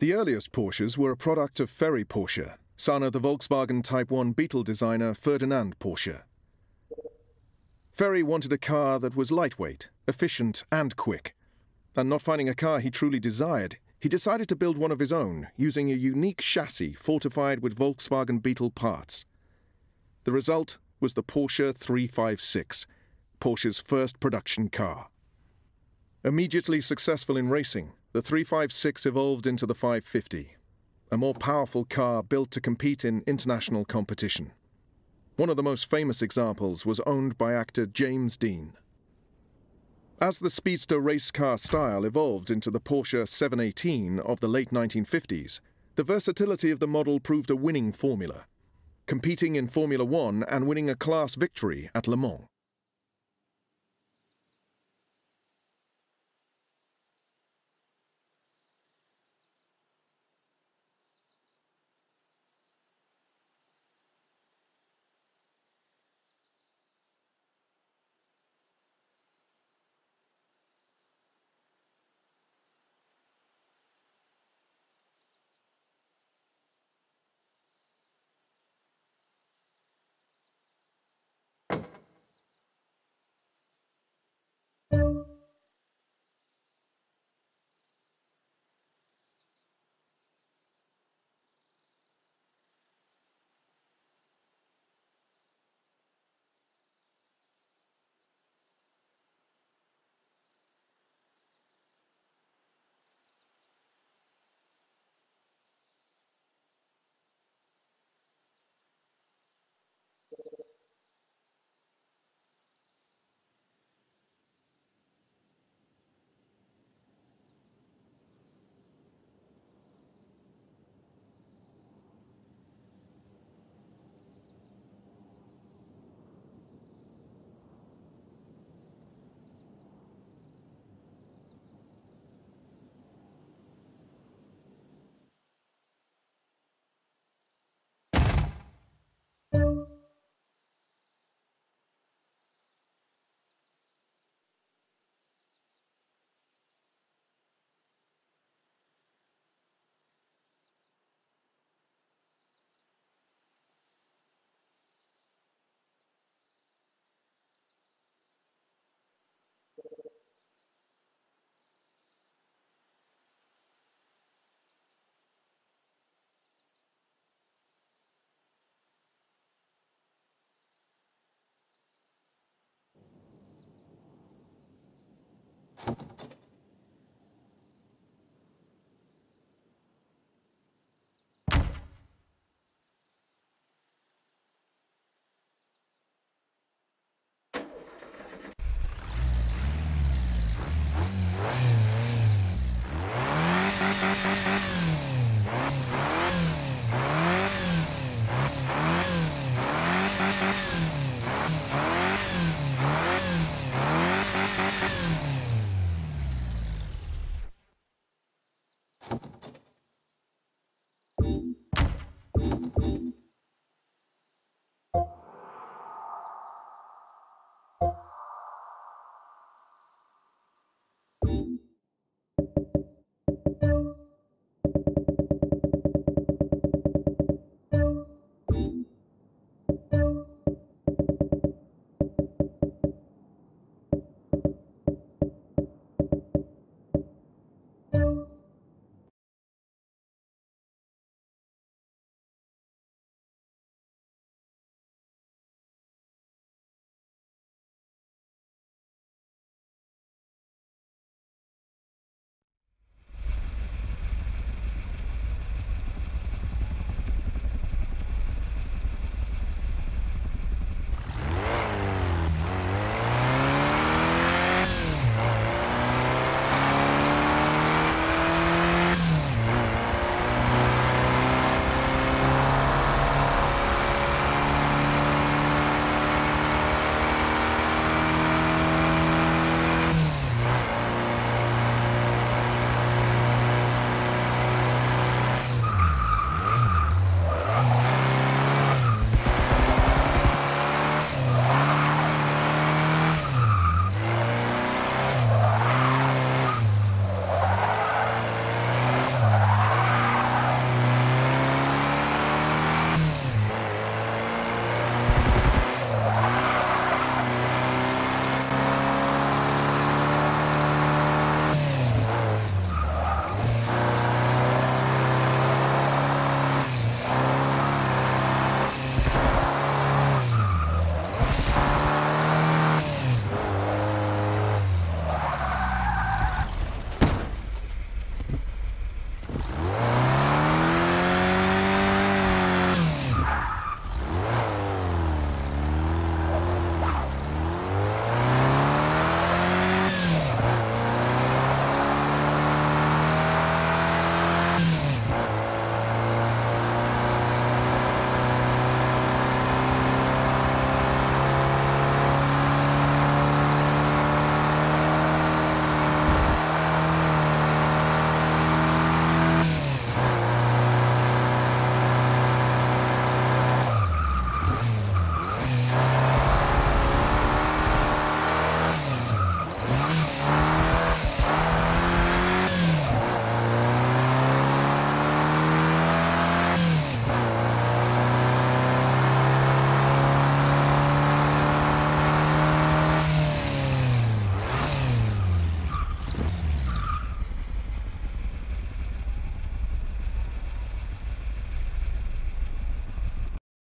The earliest Porsches were a product of Ferry Porsche, son of the Volkswagen Type 1 Beetle designer Ferdinand Porsche. Ferry wanted a car that was lightweight, efficient and quick. And not finding a car he truly desired, he decided to build one of his own using a unique chassis fortified with Volkswagen Beetle parts. The result was the Porsche 356, Porsche's first production car. Immediately successful in racing, the 356 evolved into the 550, a more powerful car built to compete in international competition. One of the most famous examples was owned by actor James Dean. As the speedster race car style evolved into the Porsche 718 of the late 1950s, the versatility of the model proved a winning formula, competing in Formula One and winning a class victory at Le Mans.